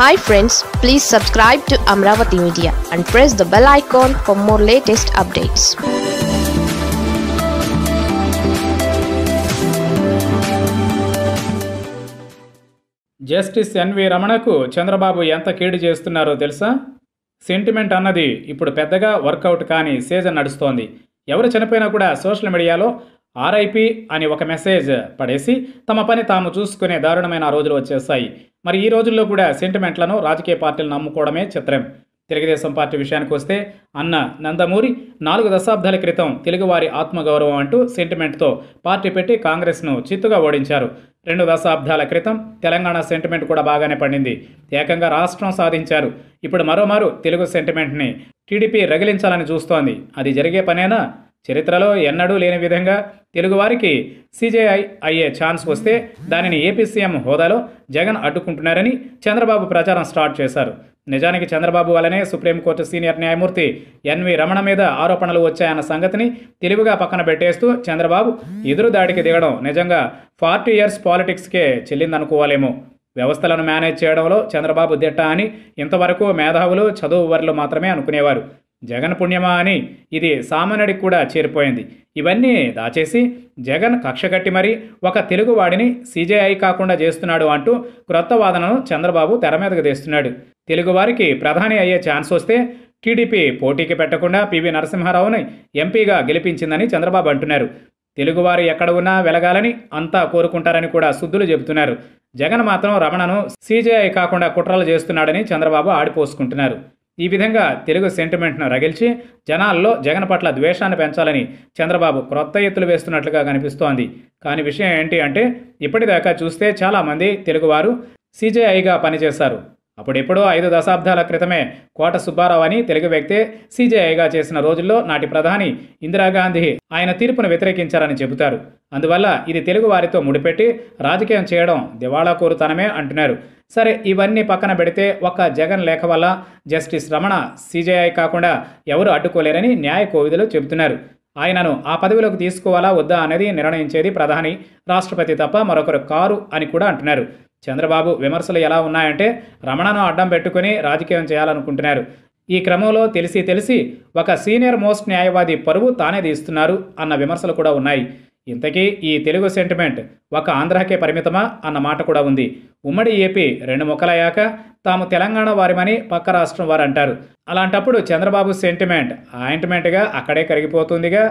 hi friends please subscribe to Amaravati media and press the bell icon for more latest updates justice NV రమణకు చంద్రబాబు ఎంత కీడు చేస్తున్నారో తెలుసా sentiment అన్నది ఇప్పుడు పెద్దగా వర్కౌట్ కాని సీజన్ నడుస్తోంది ఎవరు చనిపోయినా కూడా సోషల్ మీడియాలో ఆర్ఐపి అని ఒక మెసేజ్ పడేసి తమ పని తాము చూసుకునే దారుణమైన రోజులు వచ్చేస్తాయి మరి ఈ రోజుల్లో కూడా సెంటిమెంట్లను రాజకీయ పార్టీలు నమ్ముకోవడమే చిత్రం తెలుగుదేశం పార్టీ విషయానికి వస్తే అన్న నందమూరి నాలుగు దశాబ్దాల క్రితం తెలుగువారి ఆత్మగౌరవం అంటూ సెంటిమెంట్తో పార్టీ పెట్టి కాంగ్రెస్ను చిత్తుగా ఓడించారు రెండు దశాబ్దాల క్రితం తెలంగాణ సెంటిమెంట్ కూడా బాగానే పండింది ఏకంగా రాష్ట్రం సాధించారు ఇప్పుడు మరోమారు తెలుగు సెంటిమెంట్ని టీడీపీ రగిలించాలని చూస్తోంది అది జరిగే పనేనా చరిత్రలో ఎన్నడూ లేని విధంగా తెలుగువారికి సీజేఐ అయ్యే ఛాన్స్ వస్తే దానిని ఏపీ సీఎం హోదాలో జగన్ అడ్డుకుంటున్నారని చంద్రబాబు ప్రచారం స్టార్ట్ చేశారు నిజానికి చంద్రబాబు వలనే సుప్రీంకోర్టు సీనియర్ న్యాయమూర్తి ఎన్వి రమణ మీద ఆరోపణలు వచ్చాయన్న సంగతిని తెలివిగా పక్కన పెట్టేస్తూ చంద్రబాబు ఎదురు దాడికి దిగడం నిజంగా ఫార్టీ ఇయర్స్ పాలిటిక్స్కే చెల్లిందనుకోవాలేమో వ్యవస్థలను మేనేజ్ చేయడంలో చంద్రబాబు దిట్ట అని ఇంతవరకు మేధావులు చదువు వర్లు మాత్రమే అనుకునేవారు జగన్ పుణ్యమా అని ఇది సామాన్యుడికి కూడా చేరిపోయింది ఇవన్నీ దాచేసి జగన్ కక్ష కట్టి మరీ ఒక తెలుగువాడిని సీజేఐ కాకుండా చేస్తున్నాడు అంటూ క్రొత్త వాదనను చంద్రబాబు తెర మీదకు తెస్తున్నాడు తెలుగువారికి ప్రధాని అయ్యే ఛాన్స్ వస్తే టీడీపీ పోటీకి పెట్టకుండా పివి నరసింహారావుని ఎంపీగా గెలిపించిందని చంద్రబాబు అంటున్నారు తెలుగువారు ఎక్కడ ఉన్నా వెలగాలని అంతా కోరుకుంటారని కూడా శుద్ధులు చెబుతున్నారు జగన్ మాత్రం రమణను సీజేఐ కాకుండా కుట్రలు చేస్తున్నాడని చంద్రబాబు ఆడిపోసుకుంటున్నారు ఈ విధంగా తెలుగు సెంటిమెంట్ను రగిల్చి జనాల్లో జగన్ పట్ల ద్వేషాన్ని పెంచాలని చంద్రబాబు క్రొత్త ఎత్తులు వేస్తున్నట్లుగా కనిపిస్తోంది కానీ విషయం ఏంటి అంటే ఇప్పటిదాకా చూస్తే చాలామంది తెలుగువారు సిజేఐగా పనిచేశారు అప్పుడెప్పుడో ఐదు దశాబ్దాల క్రితమే కోట సుబ్బారావు అని తెలుగు వ్యక్తే సీజేఐగా చేసిన రోజుల్లో నాటి ప్రధాని ఇందిరాగాంధీ ఆయన తీర్పును వ్యతిరేకించారని చెబుతారు అందువల్ల ఇది తెలుగు వారితో ముడిపెట్టి రాజకీయం చేయడం దివాళా కోరుతానమే అంటున్నారు సరే ఇవన్నీ పక్కన పెడితే ఒక్క జగన్ లేఖ వల్ల జస్టిస్ రమణ సీజేఐ కాకుండా ఎవరు అడ్డుకోలేరని న్యాయ కోవిధులు చెబుతున్నారు ఆయనను ఆ పదవిలోకి తీసుకోవాలా వద్దా అనేది నిర్ణయించేది ప్రధాని రాష్ట్రపతి తప్ప మరొకరు కారు అని కూడా అంటున్నారు చంద్రబాబు విమర్శలు ఎలా ఉన్నాయంటే రమణను అడ్డం పెట్టుకుని రాజకీయం చేయాలనుకుంటున్నారు ఈ క్రమంలో తెలిసి తెలిసి ఒక సీనియర్ మోస్ట్ న్యాయవాది పరువు తానే తీస్తున్నారు అన్న విమర్శలు కూడా ఉన్నాయి ఇంతకీ ఈ తెలుగు సెంటిమెంట్ ఒక ఆంధ్రాకే పరిమితమా అన్న మాట కూడా ఉంది ఉమ్మడి ఏపీ రెండు ముఖలయ్యాక తాము తెలంగాణ వారిమని పక్క రాష్ట్రం వారు అంటారు అలాంటప్పుడు చంద్రబాబు సెంటిమెంట్ ఆయింట్మెంట్గా అక్కడే కరిగిపోతుందిగా